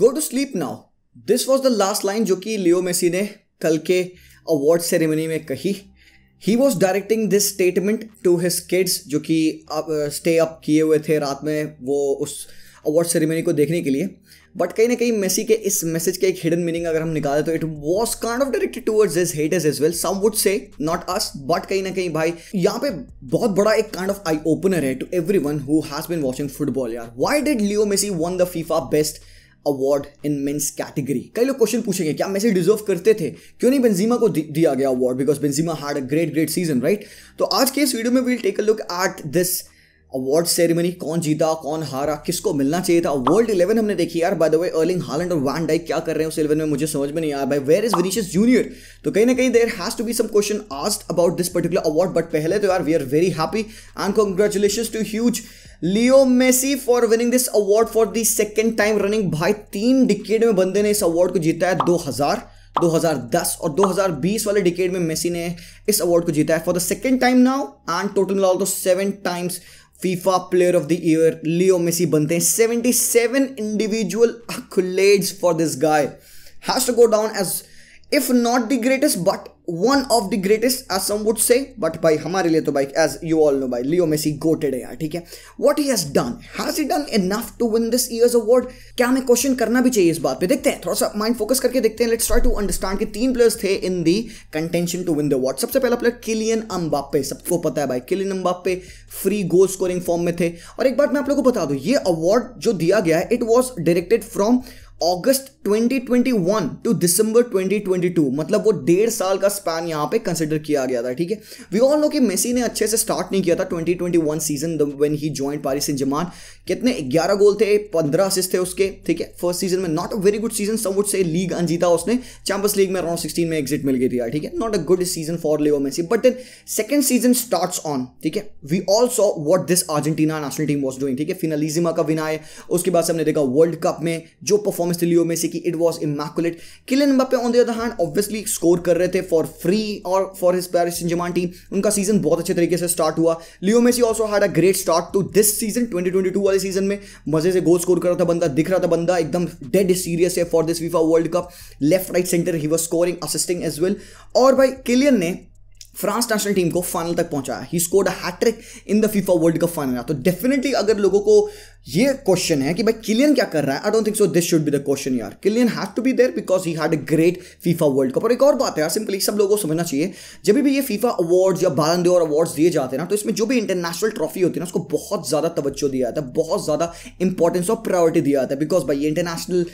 Go to sleep now this was the last line जो कि Leo Messi ने कल के अवार्ड सेरेमनी में कही he was directing this statement to his kids जो कि स्टे अप uh, किए हुए थे रात में वो उस अवार्ड सेरेमनी को देखने के लिए बट कहीं ना कहीं मेसी के इस मैसेज के एक हिडन मीनिंग अगर हम निकाले तो it was kind of directed towards his haters as well some would say not us but कहीं ना कहीं भाई यहाँ पे बहुत बड़ा एक काइंड ऑफ आई ओपनर है to everyone who has been watching football यार why did Leo Messi won the FIFA best award in men's category कई लोग क्वेश्चन पूछेंगे क्या मेसी डिजर्व करते थे क्यों नहीं बेंजीमा को दिया गया award because Benzema had a great great season right तो आज के इस वीडियो में will take a look at this award ceremony कौन जीता कौन हारा किसको मिलना चाहिए था वर्ल्ड इलेवन हमने देखी यार by the way Erling Haaland और वैन डाइक क्या कर रहे हैं उस इलेवन में मुझे समझ में नहीं आया भाई वेर इज विनीशियस जूनियर तो कहीं ना कहीं there has to be some question asked about this particular award but पहले तो यार we are very happy and congratulation to huge Leo Messi for winning this award for the second time running भाई तीन decade में बंदे ने इस award को जीता है 2000 2010 और 2020 वाले डिकेड में मेसी ने इस अवार्ड को जीता है for the second time now and total मिला तो seven times FIFA player of the year Leo Messi बनते हैं 77 individual accolades for this guy has to go down as if not the greatest but one of the greatest as some would say but भाई हमारे लिए तो भाई as you all know भाई Leo Messi GOATed है यार ठीक है what he has done has he done enough to win this year's award क्या हमें क्वेश्चन करना भी चाहिए इस बात पे देखते हैं थोड़ा सा माइंड फोकस करके देखते हैं लेट्स ट्राई टू अंडरस्टैंड कि तीन प्लेयर्स थे in the contention to win the award सबसे पहला प्लेयर किलियन अम्बापे सबको पता है भाई Kylian Mbappe free goal scoring form में थे और एक बात मैं आप लोगों को बता दूं ये अवार्ड जो दिया गया है it was directed from August 2021 to December 2022 मतलब वो डेढ़ साल का स्पैन यहाँ पे कंसिडर किया गया था ठीक है वी ऑल नो कि मेसी ने अच्छे से स्टार्ट नहीं किया था 2021 season when he join Paris इन जमान कितने 11 गोल थे 15 असिस्ट थे उसके ठीक है फर्स्ट सीजन में not a very good season some would say league अनजीता उसने चैंपियंस लीग में राउंड सिक्सटीन में एग्जिट मिल गई थी ठीक है not a good season for Leo Messi but then second season start on ठीक है we all saw what this Argentina national team was doing ठीक है फिनालिजिमा का विन आए उसके बाद से हमने देखा वर्ल्ड कप में जो परफॉर्मेंस थी लियो मेसी कि it was immaculate Kylian Mbappe on the other hand obviously score कर रहे थे फॉर फ्री और for his Paris Germain team उनका सीजन बहुत अच्छे तरीके से स्टार्ट हुआ Leo Messi also had a great start to this season twenty twenty two वाले सीजन में मजे से गोल स्कोर कर रहा था बंदा दिख रहा था बंदा एकदम डेड सीरियस है for this FIFA World Cup left right centre he was scoring assisting as well और भाई किलियन ने फ्रांस नेशनल टीम को फाइनल तक पहुंचाया he scored a hattrick in the FIFA World Cup final तो definitely अगर लोगों को ये क्वेश्चन है कि भाई किलियन क्या कर रहा है I don't think so this should be the question यार Kylian have to be there because he had a great FIFA World Cup और एक और बात है यार सिंपली सब लोगों को समझना चाहिए जब भी ये फीफा अवार्ड्स या बालन और अवार्ड्स दिए जाते हैं ना तो इसमें जो भी इंटरनेशनल ट्रॉफी होती है ना उसको बहुत ज़्यादा तवज्जो दिया जाता है बहुत ज़्यादा इंपॉर्टेंस और प्रायोरिटी दिया जाता है बिकॉज भाई ये इंटरनेशनल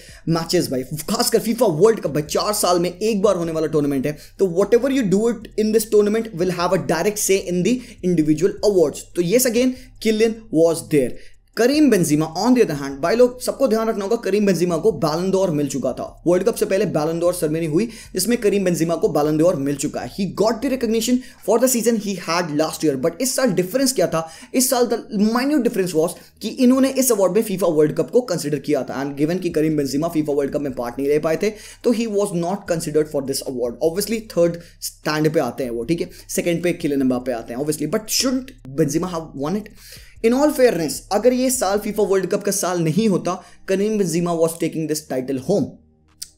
मैचेस भाई खासकर फीफा वर्ल्ड कप भाई चार साल में एक बार होने वाला टूर्नामेंट है तो whatever you do it in this tournament will have a direct say in the individual awards तो yes again Kylian was there Karim Benzema on the other hand भाई लोग सबको ध्यान रखना होगा करीम बेंजीमा को बैलंदौर मिल चुका था वर्ल्ड कप से पहले बैलंदौर सरमनी हुई जिसमें करीम बेंजीमा को बैलंदौर मिल चुका है he got the recognition for the season he had last year but इस साल डिफरेंस क्या था इस साल द माइन्यूट डिफरेंस वॉज कि इन्होंने इस अवार्ड में फीफा वर्ल्ड कप को कंसिडर किया था एंड गिवन कि Karim Benzema FIFA World cup में पार्ट नहीं ले पाए थे तो he was not considered for this award obviously third stand पे आते हैं वो ठीक है सेकेंड पे खिले नंबर पे आते हैं obviously but should Benzema have won it in all fairness अगर ये साल फीफा वर्ल्ड कप का साल नहीं होता Karim Benzema was taking this title home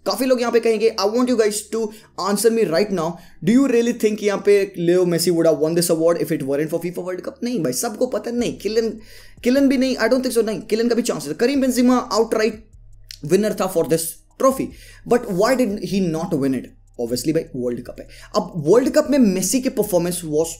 काफी लोग यहाँ पे कहेंगे I want you guys to answer me right now do you really think यहाँ पे Leo Messi would won this award if it weren't for FIFA World Cup नहीं भाई सबको पता नहीं किलन किलन भी नहीं आई डोंट थिंक सो नहीं किलन का भी चांस है Karim Benzema outright winner था for this trophy but why did he not win it obviously भाई वर्ल्ड कप है अब वर्ल्ड कप में मेसी की परफॉर्मेंस वॉज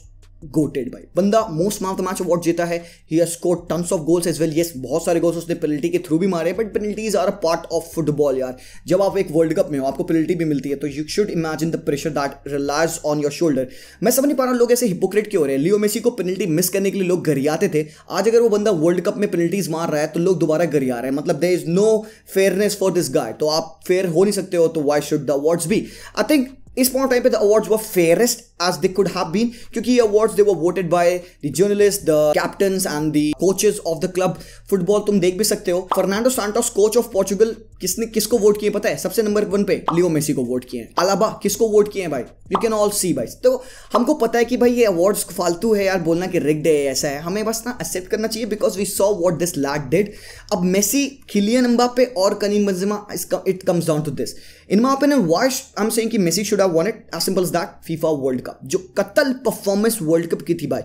गोटेड बाई बंदा most man of the match award जीता है he has score tons of goals as well yes बहुत सारे गोल्स उसने पेनल्टी के थ्रू भी मारे but penalties are a part of football यार जब आप एक वर्ल्ड कप में हो आपको पेनल्टी भी मिलती है तो you should imagine the pressure that relies on your shoulder मैं समझ नहीं पा रहा लोग ऐसे हिपोक्रेट क्यों हो रहे हैं लियो मेसी को पेनल्टी मिस करने के लिए लोग आते थे आज अगर वो बंदा वर्ल्ड कप में पेनल्टीज मार रहा है तो लोग दोबारा आ रहे हैं मतलब there is no fairness for this guy तो आप फेयर हो नहीं सकते हो तो वाई शुड द अवार्ड्स भी आई थिंक इस पॉइंट टाइम पे the awards were fairest as they could have been kyunki awards they were voted by the journalists the captains and the coaches of the club football tum dekh bhi sakte ho fernando santos coach of portugal किसने किसको vote किए पता है सबसे number one पे Leo Messi को vote किए हैं अलाबा किसको वोट किए हैं भाई यू कैन ऑल सी भाई तो हमको पता है कि भाई ये अवार्ड्स फालतू है यार बोलना कि रिग्ड है ऐसा है हमें बस ना एक्सेप्ट करना चाहिए because we saw what this lad did अब मेसी खिलियन पे और Karim Benzema it comes down to this in my opinion what I am saying कि Messi should have won it as simple as that FIFA World Cup का जो कत्ल performance world Cup की थी भाई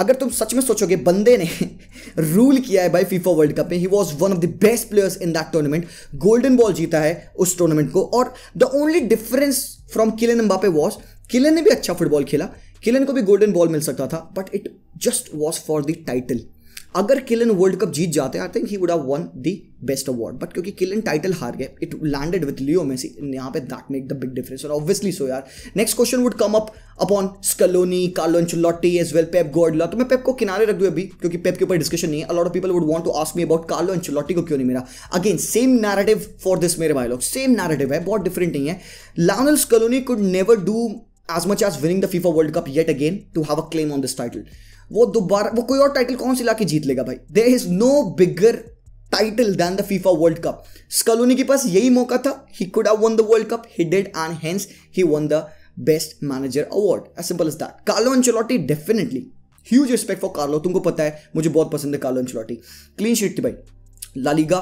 अगर तुम सच में सोचोगे बंदे ने रूल किया है भाई फीफा वर्ल्ड कप में he was one of the best players in that tournament golden ball जीता है उस टूर्नामेंट को और the only difference from Kylian Mbappe was Kylian ने भी अच्छा फुटबॉल खेला किलन को भी गोल्डन बॉल मिल सकता था but it just was for the title अगर किलन वर्ल्ड कप जीत जाते I think he would have won the best award but क्योंकि किलन टाइटल हार गए it landed with Leo Messi यहाँ पे that make the big difference और obviously so यार next question would come up upon Scaloni Carlo Ancelotti as well Pep Guardiola तो मैं पेप को किनारे रख दू अभी क्योंकि पेप के ऊपर डिस्कशन नहीं है a lot of people would want to ask me about Carlo Ancelotti को क्यों नहीं मेरा again same narrative for this मेरे भाई लोग सेम नैरेटिव है बहुत डिफरेंट नहीं है Lionel Scaloni could never do as much as winning the FIFA World Cup yet again to have a claim on this title वो दोबारा वो कोई और टाइटल कौन सी ला के जीत लेगा भाई there is no bigger title than the FIFA World Cup Scaloni के पास यही मौका था he could have won the World Cup he did and hence he won the best manager award as simple is that Carlo Ancelotti definitely huge respect for Carlo तुमको पता है मुझे बहुत पसंद है कार्लो एंचोलॉटी क्लीन शीट थी भाई La Liga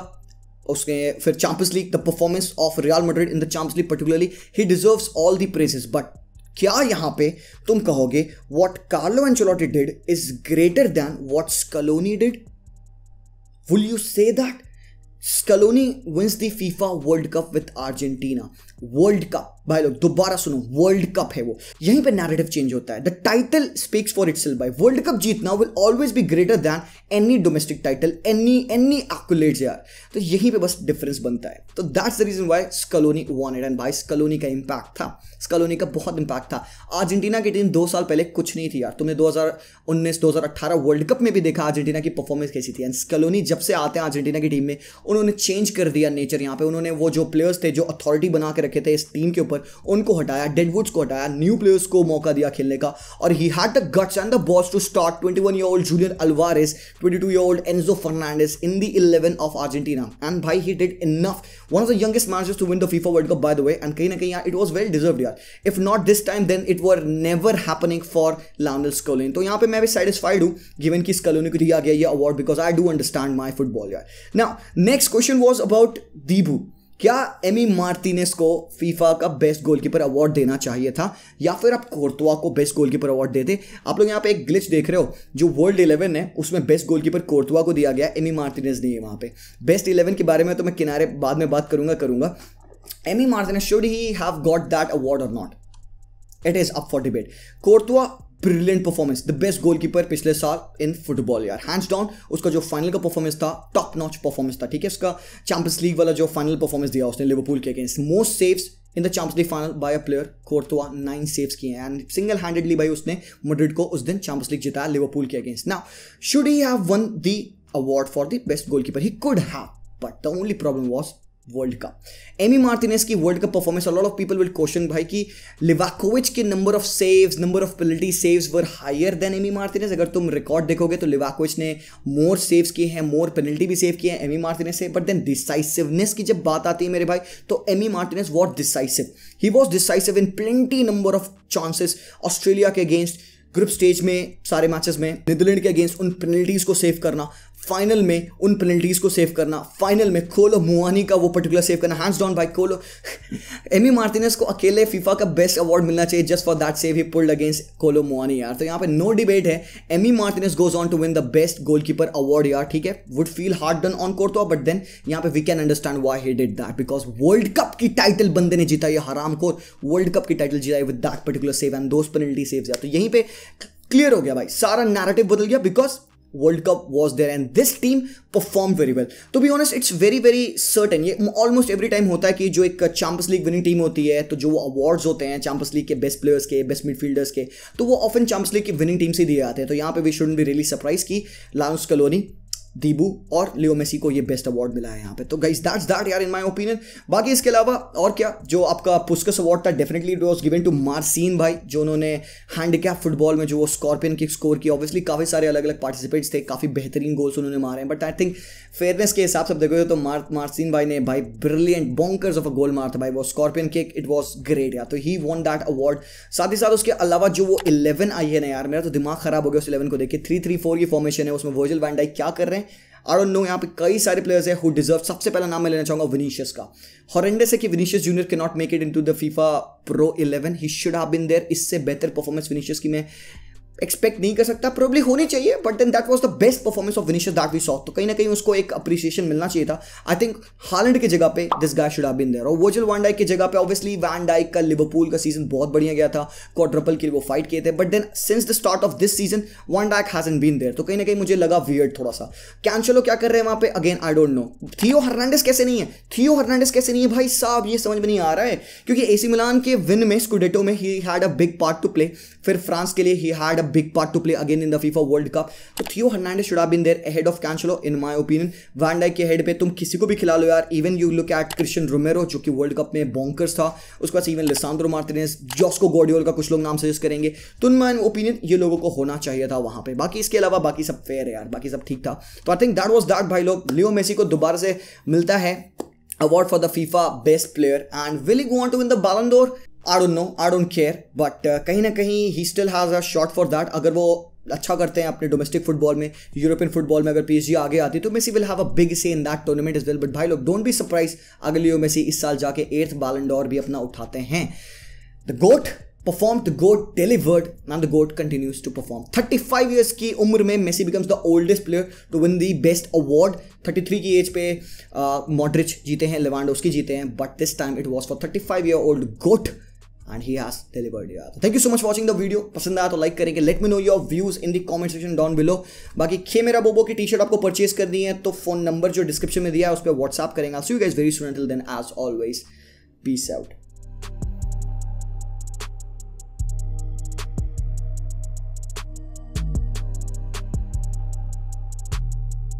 उसके फिर Champions League the performance of Real Madrid in the Champions League particularly he deserves all the praises but क्या यहां पे तुम कहोगे what Carlo Ancelotti did is greater than what Scaloni did will you say that Scaloni wins the FIFA World Cup with Argentina World Cup भाई लोग दोबारा सुनो world cup है वो यहीं पे नैरेटिव चेंज होता है the title speaks for it by World Cup जीतना will always be greater than any domestic title any any accolades यार तो यहीं पे बस डिफरेंस बनता है तो that's the reason why Scaloni won it and भाई स्कलोनी का इम्पैक्ट था स्कलोनी का बहुत इम्पैक्ट था अर्जेंटीना की टीम दो साल पहले कुछ नहीं थी यार तुमने हजार अट्ठारह वर्ल्ड कप में भी देखा अर्जेंटीना की परफॉर्मेंस कैसी थी एंड स्कलोनी जब से आते हैं अर्जेंटीना की टीम में उन्होंने चेंज कर दिया नेचर यहाँ पे उन्होंने वो जो प्लेयर्स थे जो अथॉरिटी बना के रखे थे इस टीम के ऊपर उनको हटाया डेडवुड्स को हटाया न्यू प्लेयर्स को मौका दिया खेलने का और he had the guts and the balls to start twenty one year old Julian twenty two year old Enzo Fernandez in the eleven of Argentina and भाई he did enough one of the youngest matches to win the FIFA World Cup by the way and कहीं ना कहीं यार it was well deserve यार if not this time then it were never happening for Lionel स्कोलिन तो यहाँ पे मैं भी सेटिस्फाइड हूँ गिवन की स्कलोनी को दिया गया ये award because I do understand my football यार now next question was about Dibu क्या एमी मार्टिनेस को फीफा का बेस्ट गोलकीपर अवार्ड देना चाहिए था या फिर आप कोर्तवा को बेस्ट गोलकीपर अवार्ड देते आप लोग यहाँ पे एक ग्लिच देख रहे हो जो वर्ल्ड इलेवन है उसमें बेस्ट गोलकीपर कोर्तवा को दिया गया एमी मार्टिनेस नहीं है वहाँ पे बेस्ट इलेवन के बारे में तो मैं किनारे बाद में बात करूंगा करूंगा Emi Martinez should he have got that award और not it is up for debate Courtois brilliant performance the best goalkeeper पिछले साल इन फुटबॉल यार हैंड्स डाउन उसका जो फाइनल का परफॉर्मेंस था टॉप नॉच परफॉर्मेंस था ठीक है उसका चैंपियंस लीग वाला जो फाइनल परफॉर्मेंस दिया उसने लिवरपूल के against most saves in the Champions League final by a player Courtois nine saves किए हैं एंड सिंगल हैंडेडली भाई उसने मड्रिड को उस दिन चैंपियंस लीग जिताया लिवरपूल के अगेंस्ट ना should he have won the award for the best goalkeeper he could have but the only problem was World Cup Emi Martinez की World Cup performance lot of people will question भाई कि Livakovic के number of saves number of penalty saves were higher than Emi Martinez अगर तुम record देखोगे तो Livakovic ने मोर saves किए हैं मोर पेनल्टी भी सेव किए हैं एमी मार्टिनेस से बट देन डिसाइसिवनेस की जब बात आती है मेरे भाई तो Emi Martinez what decisive he was decisive in plenty number of chances Australia के अगेंस्ट ग्रुप स्टेज में सारे मैचेस में नीदरलैंड के अगेंस्ट उन पेनल्टीज को सेव करना फाइनल में उन पेनल्टीज को सेव करना फाइनल में कोलो मुआनी का वो पर्टिकुलर सेव करना hands down by Kolo Emi Martinez को अकेले फीफा का बेस्ट अवार्ड मिलना चाहिए just for that save he pulled against Kolo Muani यार तो यहाँ पे नो डिबेट है Emi Martinez goes on to win the best goalkeeper award यार ठीक है would feel hard done on तो बट देन यहाँ पे we can understand why he did that because World Cup की टाइटल बंदे ने जीता यह हराम कोर वर्ल्ड कप की टाइटल जीता with that particular save and दोस्त पेनल्टी सेव तो यहीं पे क्लियर हो गया भाई सारा नैरेटिव बदल गया because World Cup was there and this team perform very well to be honest it's very very certain ये ऑलमोस्ट एवरी टाइम होता है कि जो एक चैंपियंस लीग विनिंग टीम होती है तो जो अवार्ड्स होते हैं चैंपियंस लीग के बेस्ट प्लेयर्स के बेस्ट मिडफील्डर्स के तो वो ऑफन चैंपियंस लीग की विनिंग टीम से दिए जाते हैं तो यहाँ पे वी शुड भी रियली सरप्राइज की लाउंस कलोनी दीबू और लियो मेसी को ये बेस्ट अवार्ड मिला है यहाँ पे तो गाइज दैट्स दैट यार इन माय ओपिनियन बाकी इसके अलावा और क्या जो आपका पुस्कस अवार्ड था definitely it was given to Marcin भाई जो उन्होंने हैंडकैप फुटबॉल में जो वो स्कॉर्पियन किक स्कोर की ऑब्वियसली काफ़ी सारे अलग अलग पार्टिसिपेंट्स थे काफ़ी बेहतरीन गोल्स उन्होंने मारे हैं बट आई थिंक फेयरनेस के हिसाब से देखोगे तो मार्थ मार्सिन भाई ने भाई brilliant bonkers of a goal मार्थ भाई वो scorpion kick it was great यार तो ही वॉन्ट दैट अवार्ड साथ ही साथ उसके अलावा जो वो इलेवन आई है ना यार मेरा तो दिमाग खराब हो गया उस इलेवन को देखिए थ्री थ्री फोर की फॉर्मेशन है उसमें वर्जिल वैंडाई क्या कर रहे हैं आई नो यहाँ पे कई सारे प्लेयर्स हैं हु डिजर्व सबसे पहला नाम मैं लेना चाहूंगा विनीशियस का हॉरेंडस है कि विनीशियस जूनियर के not make it into the FIFA pro eleven he should have been there इससे बेहतर परफॉर्मेंस विनीशियस की मैं एक्सपेक्ट नहीं कर सकता प्रोबली होनी चाहिए but then that was the best performance of Vinicius that we saw तो कहीं ना कहीं उसको एक अप्रिसिएशन मिलना चाहिए था आई थिंक हालैंड की जगह पे this guy should have been there और वर्जिल वन डाइक की जगह पे ऑब्वियसली वैन डाइक का लिवरपूल का सीजन बहुत बढ़िया गया था क्वाड्रपल के लिए वो फाइट किए थे but then since the start of this season van Dijk has an been there तो कहीं ना कहीं मुझे लगा वियर्ड थोड़ा सा कैंसलो क्या कर रहे हैं वहाँ पे again I don't know Theo Hernandez कैसे नहीं है थियो हर्नांडिस कैसे नहीं है भाई साहब ये समझ में नहीं आ रहा है क्योंकि एसी मिलान के विन में स्कूडेटो में he had a big part to play फिर फ्रांस के लिए he had a big part to play again in the FIFA World Cup तो Theo Hernandez should have been there ahead of Cancelo in my opinion van Dijk के head पे तुम किसी को भी खिला लो यार even you look at Cristian Romero जो कि वर्ल्ड कप में बॉन्कर्स था उसके बाद इवन लिसांद्रो मार्टिनेस जॉस्को गोडियोल का कुछ लोग नाम सजेस्ट करेंगे तो इन माई ओपिनियन ये लोगों को होना चाहिए था वहां पर बाकी इसके अलावा बाकी सब फेयर है यार बाकी सब ठीक था तो I think that was that भाई लोग लियो मेसी को दोबारा से मिलता है award for the FIFA best player and will he go on to win the Ballon d'Or? I don't know I don't care but कहीं ना कहीं he still has a shot for that अगर वो अच्छा करते हैं अपने डोमेस्टिक फुटबॉल में यूरोपियन फुटबॉल में अगर पीएसजी आगे आती है तो Messi will have a big say in that tournament is well but भाई लोग डोंट बी सरप्राइज अगर लियो मेसी इस साल जाके एर्थ बालनडोर भी अपना उठाते हैं the goat the goat goat delivered the goat continues to perform thirty 35 years की उम्र में Messi the oldest player to win the best award thirty 33 की एज पे मॉडरिच uh, जीते हैं लेवांडोस्की जीते हैं but this time it was for thirty five year old goat and he has delivered यार thank you so much watching the video पसंद आया तो लाइक करेंगे let me know your views in the comment section down below बाकी खे मेरा बोबो की टी शर्ट आपको परचेज करनी है तो फोन नंबर जो डिस्क्रिप्शन में दिया है उस पर व्हाट्सअप करेंगे so you guys very student then as always peace out